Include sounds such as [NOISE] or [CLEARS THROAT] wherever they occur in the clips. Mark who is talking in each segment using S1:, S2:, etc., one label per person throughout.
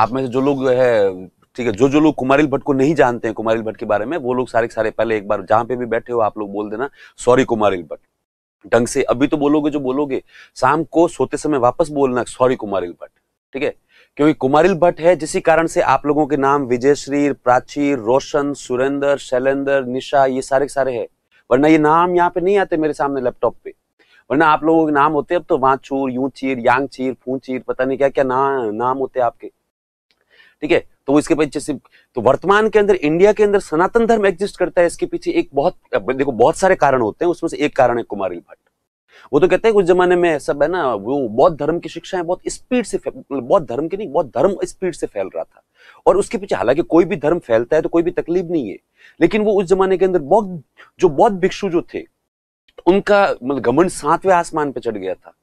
S1: आप में से जो लोग है ठीक है जो जो लोग कुमारिल भट्ट को नहीं जानते हैं कुमारिल भट्ट के बारे में वो लोग सारे सारे पहले एक बार जहाँ पे भी बैठे हो आप लोग बोल देना सॉरी कुमारिल भट्ट ढंग से अभी तो बोलोगे जो बोलोगे शाम को सोते समय वापस बोलना सॉरी कुमारिल भट्ट ठीक है क्योंकि कुमारिल भट्ट है जिसी कारण से आप लोगों के नाम विजयश्री प्राची रोशन सुरेंद्र शैलेंद्र निशा ये सारे सारे है वरना ये नाम यहाँ पे नहीं आते मेरे सामने लैपटॉप पे वरना आप लोगों के नाम होते अब तो वाचूर यूं चीर यांग चीर फू चीर पता नहीं क्या क्या नाम होते आपके ठीक है तो इसके पीछे सिर्फ तो वर्तमान के अंदर इंडिया के अंदर सनातन धर्म एग्जिस्ट करता है इसके पीछे एक बहुत देखो बहुत सारे कारण होते हैं उसमें से एक कारण है कुमारी भट्ट वो तो कहते हैं उस जमाने में सब है ना वो बौद्ध धर्म की शिक्षा है बहुत स्पीड से मतलब बहुत धर्म की नहीं बहुत धर्म स्पीड से फैल रहा था और उसके पीछे हालांकि कोई भी धर्म फैलता है तो कोई भी तकलीफ नहीं है लेकिन वो उस जमाने के अंदर बौद्ध जो बौद्ध भिक्षु जो थे उनका मतलब घमंड सातवें आसमान पर चढ़ गया था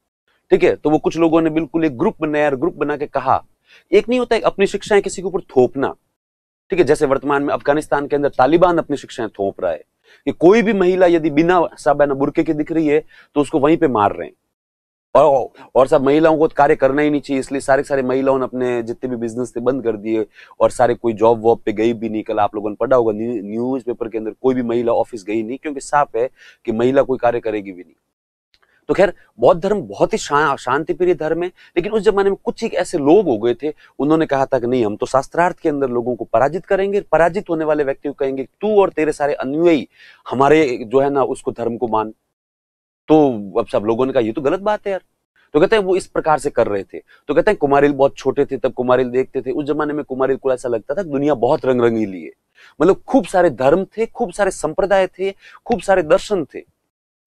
S1: ठीक है तो वो कुछ लोगों ने बिल्कुल एक ग्रुप बनाया और ग्रुप बना के कहा एक नहीं होता है अपनी शिक्षाएं किसी के ऊपर थोपना ठीक है जैसे वर्तमान में अफगानिस्तान के अंदर तालिबान अपनी शिक्षाएं थोप रहा है कि कोई भी महिला यदि बिना साबाना बुरके के दिख रही है तो उसको वहीं पे मार रहे हैं और और सब महिलाओं को तो कार्य करना ही नहीं चाहिए इसलिए सारे सारे महिलाओं ने अपने जितने भी बिजनेस थे बंद कर दिए और सारे कोई जॉब वॉब पे गई भी नहीं कल आप लोगों ने पढ़ा होगा न्यूज पेपर के अंदर कोई भी महिला ऑफिस गई नहीं क्योंकि साफ है कि महिला कोई कार्य करेगी भी नहीं तो खैर बौद्ध धर्म बहुत ही शांति प्रिय धर्म है लेकिन उस जमाने में कुछ ही ऐसे लोग हो गए थे उन्होंने कहा था कि नहीं हम तो शास्त्रार्थ के अंदर लोगों को पराजित करेंगे पराजित होने वाले व्यक्ति को कहेंगे तू और तेरे सारे अनुयायी हमारे जो है ना उसको धर्म को मान तो अब सब लोगों ने कहा ये तो गलत बात है यार तो कहते हैं वो इस प्रकार से कर रहे थे तो कहते हैं कुमारिल बहुत छोटे थे तब कुमारिल देखते थे उस जमाने में कुमारिल को ऐसा लगता था दुनिया बहुत रंग रंगीली है मतलब खूब सारे धर्म थे खूब सारे संप्रदाय थे खूब सारे दर्शन थे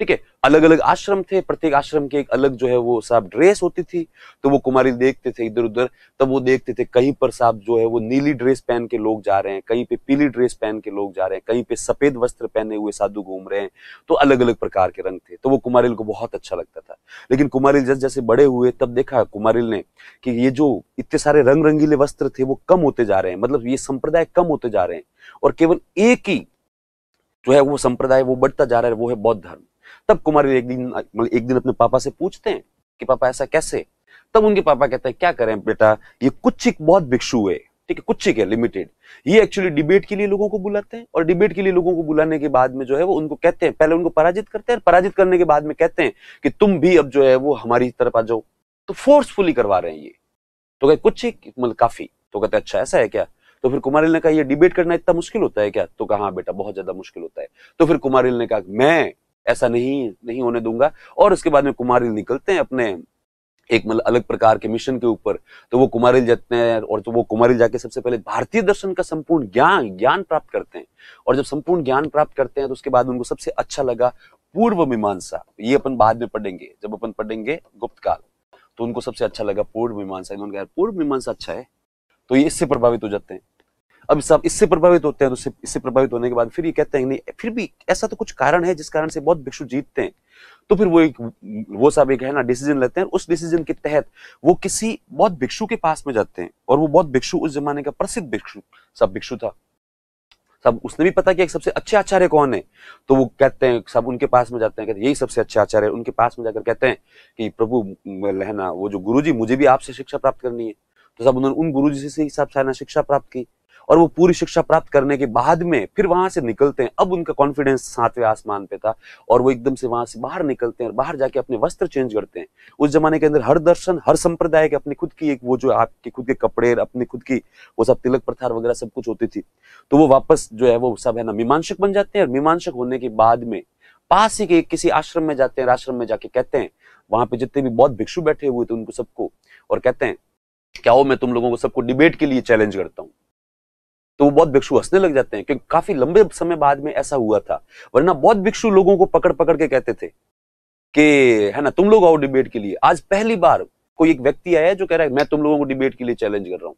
S1: ठीक है अलग अलग आश्रम थे प्रत्येक आश्रम के एक अलग जो है वो साहब ड्रेस होती थी तो वो कुमारी देखते थे इधर उधर तब वो देखते थे कहीं पर साहब जो है वो नीली ड्रेस पहन के लोग जा रहे हैं कहीं पे पीली ड्रेस पहन के लोग जा रहे हैं कहीं पे सफेद वस्त्र पहने हुए साधु घूम रहे हैं तो अलग अलग प्रकार के रंग थे तो वो कुमारिल को बहुत अच्छा लगता था लेकिन कुमारिल जस जैसे बड़े हुए तब देखा कुमारिल ने कि ये जो इतने सारे रंग रंगीले वस्त्र थे वो कम होते जा रहे हैं मतलब ये संप्रदाय कम होते जा रहे हैं और केवल एक ही जो है वो संप्रदाय वो बढ़ता जा रहा है वो है बौद्ध धर्म तब कुमारी एक दिन मतलब एक दिन अपने पापा से पूछते हैं कि पापा ऐसा कैसे तब उनके पापा कहते हैं क्या करें बेटा ये कुछ बहुत भिक्षु है ठीक है कुछ है लिमिटेड ये एक्चुअली डिबेट के लिए लोगों को बुलाते हैं और डिबेट के लिए लोगों को बुलाने के बाद में जो है वो उनको कहते हैं पहले उनको पराजित करते हैं पराजित करने के बाद में कहते हैं कि तुम भी अब जो है वो हमारी तरफ आ जाओ तो फोर्सफुली करवा रहे हैं ये तो कहते कुछ मतलब काफी तो कहते अच्छा ऐसा है क्या तो फिर कुमारिल ने कहा यह डिबेट करना इतना मुश्किल होता है क्या तो कहा हाँ बेटा बहुत ज्यादा मुश्किल होता है तो फिर कुमारिल ने कहा मैं ऐसा नहीं नहीं होने दूंगा और उसके बाद में कुमारिल निकलते हैं अपने एक मतलब अलग प्रकार के मिशन के ऊपर तो वो कुमारिल जाते हैं और तो वो कुमारिल जाके सबसे पहले भारतीय दर्शन का संपूर्ण ज्ञान ज्ञान प्राप्त करते हैं और जब संपूर्ण ज्ञान प्राप्त करते हैं तो उसके बाद उनको सबसे अच्छा लगा पूर्व मीमांसा ये अपन बाद में पढ़ेंगे जब अपन पढ़ेंगे गुप्त काल तो उनको सबसे अच्छा लगा पूर्व मीमांसा इन्होंने कहा पूर्व मीमांसा अच्छा है तो ये इससे प्रभावित हो जाते हैं अब सब इससे प्रभावित होते हैं तो इससे प्रभावित होने के बाद फिर ये कहते हैं नहीं फिर भी ऐसा तो कुछ कारण है जिस कारण से बहुत भिक्षु जीतते हैं तो फिर वो एक वो साहब एक है ना डिसीजन लेते हैं उस डिसीजन के तहत वो किसी बहुत भिक्षु के पास में जाते हैं और वो बहुत भिक्षु उस जमाने का प्रसिद्ध भिक्षु सब भिक्षु था सब उसने भी पता कि एक सबसे अच्छे आचार्य कौन है तो वो कहते हैं सब उनके पास में जाते हैं कहते हैं यही सबसे अच्छे आचार्य उनके पास में जाकर कहते हैं कि प्रभु लहना वो जो गुरु जी मुझे भी आपसे शिक्षा प्राप्त करनी है तो सब उन्होंने उन गुरु जी से ही सब सारा शिक्षा प्राप्त की और वो पूरी शिक्षा प्राप्त करने के बाद में फिर वहां से निकलते हैं अब उनका कॉन्फिडेंस सातवें आसमान पे था और वो एकदम से वहां से बाहर निकलते हैं और बाहर जाके अपने वस्त्र चेंज करते हैं उस जमाने के अंदर हर दर्शन हर संप्रदाय के अपने खुद की एक वो जो आपके खुद के कपड़े अपने खुद की वो सब तिलक प्रथार वगैरह सब कुछ होती थी तो वो वापस जो है वो सब है ना मीमांसक बन जाते हैं और मीमांसक होने के बाद में पास ही के किसी आश्रम में जाते हैं आश्रम में जाके कहते हैं वहां पे जितने भी बौद्ध भिक्षु बैठे हुए थे उनको सबको और कहते हैं क्या हो मैं तुम लोगों को सबको डिबेट के लिए चैलेंज करता हूँ तो वो बहुत भिक्षु हंसने लग जाते हैं क्योंकि काफी लंबे समय बाद में ऐसा हुआ था वरना बहुत भिक्षु लोगों को पकड़ पकड़ के कहते थे कि है ना तुम लोग आओ डिबेट के लिए आज पहली बार कोई एक व्यक्ति आया जो कह रहा है मैं तुम लोगों को डिबेट के लिए चैलेंज कर रहा हूँ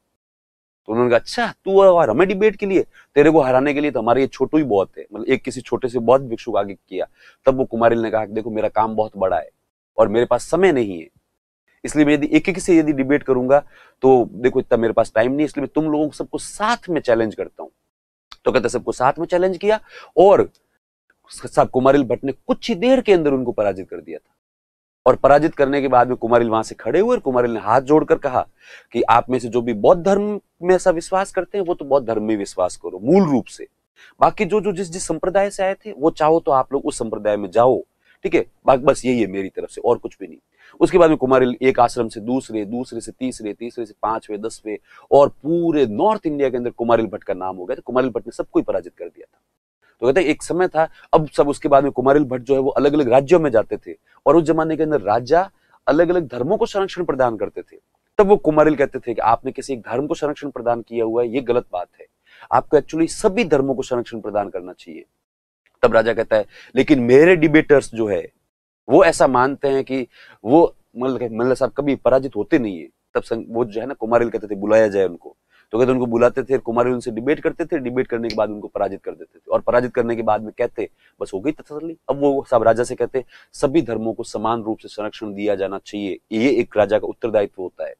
S1: तो उन्होंने कहा अच्छा तू और हमें डिबेट के लिए तेरे को हराने के लिए तो हमारे ये छोटू ही बहुत है मतलब एक किसी छोटे से बहुत भिक्षु आगे किया तब वो कुमारिल ने कहा देखो मेरा काम बहुत बड़ा है और मेरे पास समय नहीं है इसलिए मैं यदि एक एक से यदि डिबेट करूंगा तो देखो इतना मेरे पास टाइम नहीं इसलिए मैं तुम लोगों को सबको साथ में चैलेंज करता हूं तो कहते सबको साथ में चैलेंज किया और साहब कुमारिल भट्ट ने कुछ ही देर के अंदर उनको पराजित कर दिया था और पराजित करने के बाद में कुमारिल वहां से खड़े हुए और कुमारिल ने हाथ जोड़कर कहा कि आप में से जो भी बौद्ध धर्म में ऐसा विश्वास करते हैं वो तो बौद्ध धर्म में विश्वास करो मूल रूप से बाकी जो जो जिस जिस संप्रदाय से आए थे वो चाहो तो आप लोग उस संप्रदाय में जाओ ठीक है बस यही है मेरी तरफ से और कुछ भी नहीं उसके बाद में कुमारी एक आश्रम से दूसरे दूसरे से तीसरे तीसरे से पांचवे दसवे और पूरे नॉर्थ इंडिया के अंदर कुमारिल भट्ट का नाम हो गया तो कुमारिल भट्ट ने सबको पराजित कर दिया था तो कहते हैं एक समय था अब सब उसके बाद में कुमारिल भट्ट जो है वो अलग अलग राज्यों में जाते थे और उस जमाने के अंदर राजा अलग अलग धर्मों को संरक्षण प्रदान करते थे तब वो कुमारिल कहते थे कि आपने किसी एक धर्म को संरक्षण प्रदान किया हुआ है ये गलत बात है आपको एक्चुअली सभी धर्मों को संरक्षण प्रदान करना चाहिए तब राजा कहता है लेकिन मेरे डिबेटर्स जो है वो ऐसा मानते हैं कि वो मल्ल मतलब मल्ल साहब कभी पराजित होते नहीं है तब वो जो है ना कुमारिल कहते थे बुलाया जाए उनको तो कहते उनको बुलाते थे कुमारिल उनसे डिबेट करते थे डिबेट करने के बाद उनको पराजित कर देते थे और पराजित करने के बाद में कहते बस हो गई तसली अब वो साहब राजा से कहते सभी धर्मों को समान रूप से संरक्षण दिया जाना चाहिए ये एक राजा का उत्तरदायित्व होता है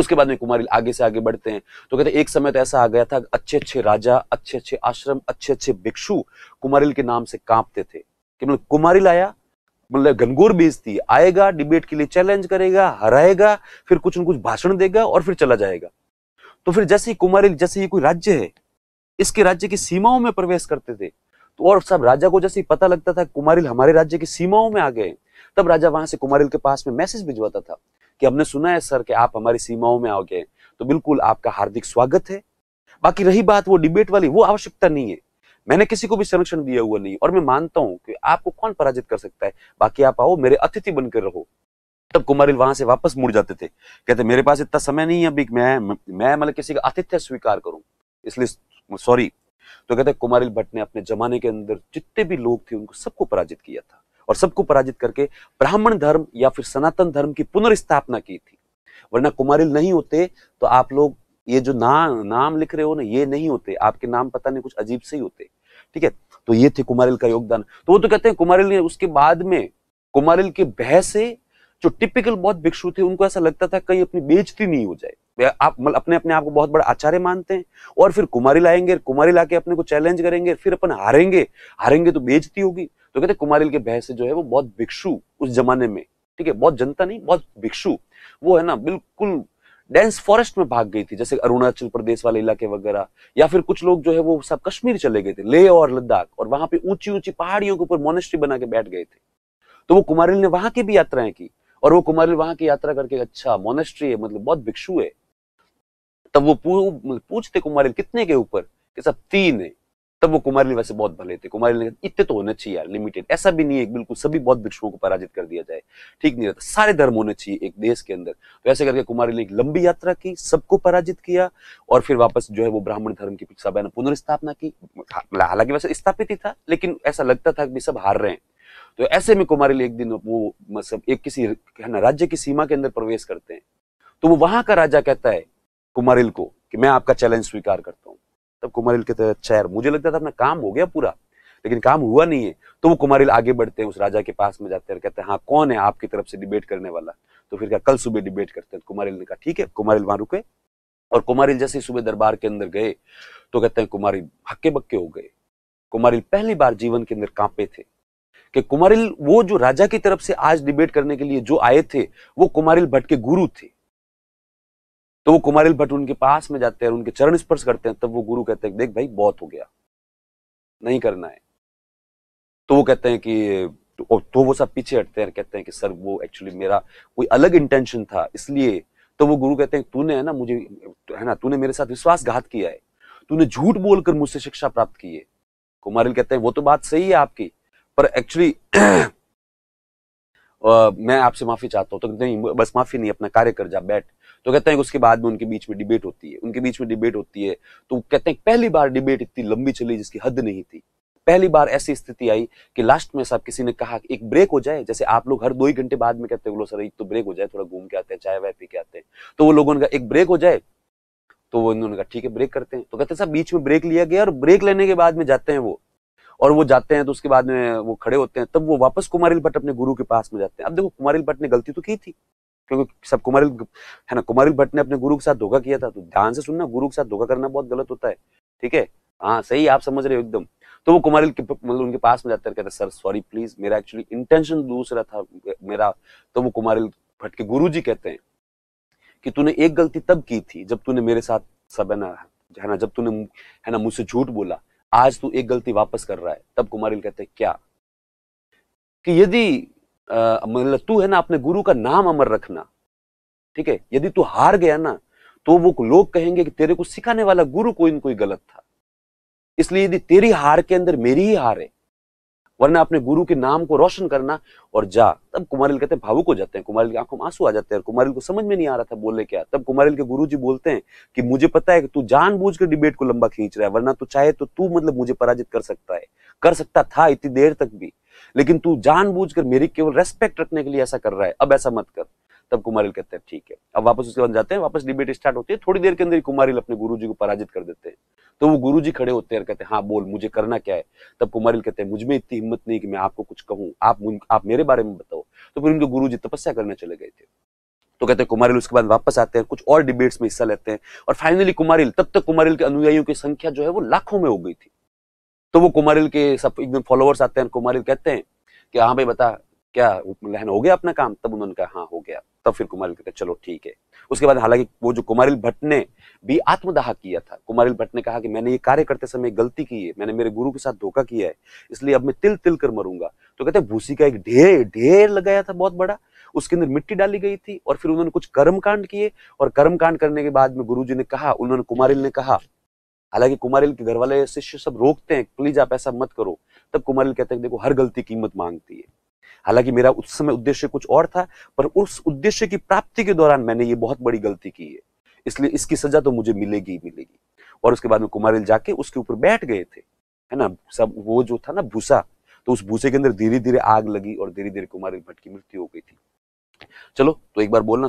S1: उसके बाद में कुमारी आगे से आगे बढ़ते हैं तो कहते एक समय तो ऐसा आ गया था अच्छे अच्छे राजा अच्छे अच्छे आश्रम अच्छे अच्छे भिक्षु कुमारिल के नाम से कांपते थे कि मतलब कुमारिल आया मतलब घनघोर थी आएगा डिबेट के लिए चैलेंज करेगा हराएगा फिर कुछ न कुछ भाषण देगा और फिर चला जाएगा तो फिर जैसे ही कुमारिल जैसे ये कोई राज्य है इसके राज्य की सीमाओं में प्रवेश करते थे तो और सब राजा को जैसे ही पता लगता था कुमारिल हमारे राज्य की सीमाओं में आ गए तब राजा वहां से कुमारिल के पास में मैसेज भिजवाता था कि हमने सुना है सर कि आप हमारी सीमाओं में आओगे तो बिल्कुल आपका हार्दिक स्वागत है बाकी रही बात वो डिबेट वाली वो आवश्यकता नहीं है मैंने किसी को भी संरक्षण दिया हुआ नहीं और मैं मानता हूं कि आपको कौन पराजित कर सकता है बाकी आप आओ मेरे अतिथि बनकर रहो तब कुमारिल वहां से वापस मुड़ जाते थे कहते मेरे पास इतना समय नहीं है अभी मैं मैं मतलब किसी का आतिथ्य स्वीकार करूं इसलिए सॉरी तो कहते कुमारिल भट्ट ने अपने जमाने के अंदर जितने भी लोग थे उनको सबको पराजित किया था और सबको पराजित करके ब्राह्मण धर्म या फिर सनातन धर्म की पुनर्स्थापना की थी वरना कुमारिल नहीं होते तो आप लोग ये जो ना नाम लिख रहे हो ना ये नहीं होते आपके नाम पता नहीं कुछ अजीब से ही होते ठीक है तो ये थे कुमारिल का योगदान तो वो तो कहते हैं कुमारिल ने उसके बाद में कुमारिल के बह से जो टिपिकल बहुत भिक्षु थे उनको ऐसा लगता था कहीं अपनी बेजती नहीं हो जाए आप मतलब अपने अपने आप को बहुत बड़ा आचार्य मानते हैं और फिर कुमारी लाएंगे कुमारी लाके अपने को चैलेंज करेंगे फिर अपन हारेंगे हारेंगे तो बेजती होगी तो कहते कुमारिल के बहस जो है वो बहुत भिक्षु उस जमाने में ठीक है बहुत जनता नहीं बहुत भिक्षु वो है ना बिल्कुल डेंस फॉरेस्ट में भाग गई थी जैसे अरुणाचल प्रदेश वाले इलाके वगैरह या फिर कुछ लोग जो है वो सब कश्मीर चले गए थे लेह और लद्दाख और वहां पे ऊंची ऊंची पहाड़ियों के ऊपर मोनेस्ट्री बना के बैठ गए थे तो वो कुमारिल ने वहां की भी यात्राएं की और वो कुमारिल वहां की यात्रा करके अच्छा मोनेस्ट्री है मतलब बहुत भिक्षु है तब वो पूछते कुमारिल कितने के ऊपर कि सब तीन है तब वो कुमार वैसे बहुत भले थे कुमार ने इतने तो होने चाहिए यार लिमिटेड ऐसा भी नहीं है बिल्कुल सभी बहुत भिक्षुओं को पराजित कर दिया जाए ठीक नहीं रहता सारे धर्म होने चाहिए एक देश के अंदर तो ऐसे करके कुमारी ने एक लंबी यात्रा की सबको पराजित किया और फिर वापस जो है वो ब्राह्मण धर्म की सभा ने पुनर्स्थापना की हाँ, हालांकि वैसे स्थापित ही था लेकिन ऐसा लगता था कि सब हार रहे हैं तो ऐसे में कुमारी एक दिन वो मतलब एक किसी है ना राज्य की सीमा के अंदर प्रवेश करते हैं तो वो वहां का राजा कहता है कुमारिल को कि मैं आपका चैलेंज स्वीकार करता हूँ कुमारिल के तहत शहर मुझे लगता था अपना काम हो गया पूरा लेकिन काम हुआ नहीं है तो वो कुमारिल आगे बढ़ते हैं उस राजा के पास में जाते हैं कहते हैं हाँ कौन है आपकी तरफ से डिबेट करने वाला तो फिर क्या कल सुबह डिबेट करते हैं तो कुमारिल ने कहा ठीक है कुमारिल वहां रुके और कुमारिल जैसे सुबह दरबार के अंदर गए तो कहते हैं कुमारिल हक्के बक्के हो गए कुमारिल पहली बार जीवन के अंदर कांपे थे कि कुमारिल वो जो राजा की तरफ से आज डिबेट करने के लिए जो आए थे वो कुमारिल भट्ट के गुरु थे तो वो कुमारिल भट्ट उनके पास में जाते हैं उनके चरण स्पर्श करते हैं तब वो गुरु कहते हैं देख भाई बहुत हो गया नहीं करना है तो वो कहते हैं कि तो, तो वो सब पीछे हटते हैं कहते हैं कि सर वो एक्चुअली मेरा कोई अलग इंटेंशन था इसलिए तो वो गुरु कहते हैं तूने है ना मुझे है ना तूने मेरे साथ विश्वासघात किया है तूने झूठ बोलकर मुझसे शिक्षा प्राप्त की है कुमारिल कहते हैं वो तो बात सही है आपकी पर एक्चुअली [CLEARS THROAT] मैं आपसे माफी चाहता हूँ तो नहीं बस माफी नहीं अपना कार्य कर जा बैठ तो कहते हैं कि उसके बाद में उनके बीच में डिबेट होती है उनके बीच में डिबेट होती है तो कहते हैं पहली बार डिबेट इतनी लंबी चली जिसकी हद नहीं थी पहली बार ऐसी स्थिति आई कि लास्ट में साहब किसी ने कहा कि एक ब्रेक हो जाए जैसे आप लोग हर दो ही घंटे बाद में कहते हैं बोलो सर एक तो ब्रेक हो जाए थोड़ा घूम के आते हैं चाय वाय पी के आते हैं तो वो लोगों ने कहा एक ब्रेक हो जाए तो वो इन्होंने कहा ठीक है ब्रेक करते हैं तो कहते हैं साहब बीच में ब्रेक लिया गया और ब्रेक लेने के बाद में जाते हैं वो और वो जाते हैं तो उसके बाद में वो खड़े होते हैं तब वो वापस कुमारिल भट्ट अपने गुरु के पास में जाते हैं अब देखो कुमारिल भट्ट ने गलती तो की थी क्योंकि सब कुमारिल है ना कुमारिल भट्ट ने अपने गुरु के साथ धोखा किया था तो ध्यान से सुनना गुरु के साथ धोखा करना बहुत गलत होता है ठीक है हाँ सही आप समझ रहे हो एकदम तो वो कुमारिल के मतलब उनके पास में जाता है कहता सर सॉरी प्लीज मेरा एक्चुअली इंटेंशन दूसरा था मेरा तो वो कुमारिल भट्ट के गुरु जी कहते हैं कि तूने एक गलती तब की थी जब तूने मेरे साथ सब है ना है ना जब तूने है ना मुझसे झूठ बोला आज तू एक गलती वापस कर रहा है तब कुमारिल कहते हैं क्या कि यदि मतलब तू है ना अपने गुरु का नाम अमर रखना ठीक है यदि तू हार गया ना तो वो लोग कहेंगे कि तेरे को सिखाने वाला गुरु कोई ना कोई गलत था इसलिए यदि तेरी हार के अंदर मेरी ही हार है वरना अपने गुरु के नाम को रोशन करना और जा तब कुमारिल कहते हैं भावुक हो जाते हैं कुमारिल की आंखों में आंसू आ जाते हैं कुमारिल को समझ में नहीं आ रहा था बोले क्या तब कुमारिल के गुरु जी बोलते हैं कि मुझे पता है कि तू बुझ कर डिबेट को लंबा खींच रहा है वरना तू तो चाहे तो तू मतलब मुझे पराजित कर सकता है कर सकता था इतनी देर तक भी लेकिन तू जानबूझकर मेरी केवल रेस्पेक्ट रखने के लिए ऐसा कर रहा है अब ऐसा मत कर तब कुमारिल कहते हैं ठीक है अब वापस उसके बाद जाते हैं वापस डिबेट स्टार्ट होती है थोड़ी देर के अंदर कुमारिल अपने गुरु को पराजित कर देते हैं तो वो गुरु खड़े होते हैं कहते हैं हाँ बोल मुझे करना क्या है तब कुमारिल कहते हैं मुझमें इतनी हिम्मत नहीं कि मैं आपको कुछ कहूँ आप आप मेरे बारे में बताओ तो फिर उनके गुरु तपस्या करने चले गए थे तो कहते हैं कुमारिल उसके बाद वापस आते हैं कुछ और डिबेट्स में हिस्सा लेते हैं और फाइनली कुमारिल तब तक कुमारिल के अनुयायियों की संख्या जो है वो लाखों में हो गई थी तो वो कुमारिल के सब एकदम फॉलोअर्स आते हैं कुमारिल कहते हैं कि हाँ भाई बता क्या लहन हो गया अपना काम तब उन्होंने कहा हाँ हो गया तब फिर कुमारिल कहते चलो ठीक है उसके बाद हालांकि वो जो कुमारिल भट्ट ने भी आत्मदाह किया था कुमारिल भट्ट ने कहा कि मैंने ये कार्य करते समय गलती की है मैंने मेरे गुरु के साथ धोखा किया है इसलिए अब मैं तिल तिल कर मरूंगा तो कहते भूसी का एक ढेर ढेर लगाया था बहुत बड़ा उसके अंदर मिट्टी डाली गई थी और फिर उन्होंने कुछ कर्मकांड किए और कर्मकांड करने के बाद में गुरु ने कहा उन्होंने कुमारिल ने कहा हालांकि कुमारिल के घर वाले शिष्य सब रोकते हैं प्लीज आप ऐसा मत करो तब कुमारिल कहते हैं देखो हर गलती कीमत मांगती है हालांकि मेरा उस समय उद्देश्य कुछ और था पर उस उद्देश्य की प्राप्ति के दौरान मैंने ये बहुत बड़ी गलती की है इसलिए इसकी सजा तो मुझे मिलेगी ही मिलेगी और उसके बाद में कुमारिल जाके उसके ऊपर बैठ गए थे है ना सब वो जो था ना भूसा तो उस भूसे के अंदर धीरे धीरे आग लगी और धीरे धीरे कुमारिल भट्ट की मृत्यु हो गई थी चलो तो एक बार बोलना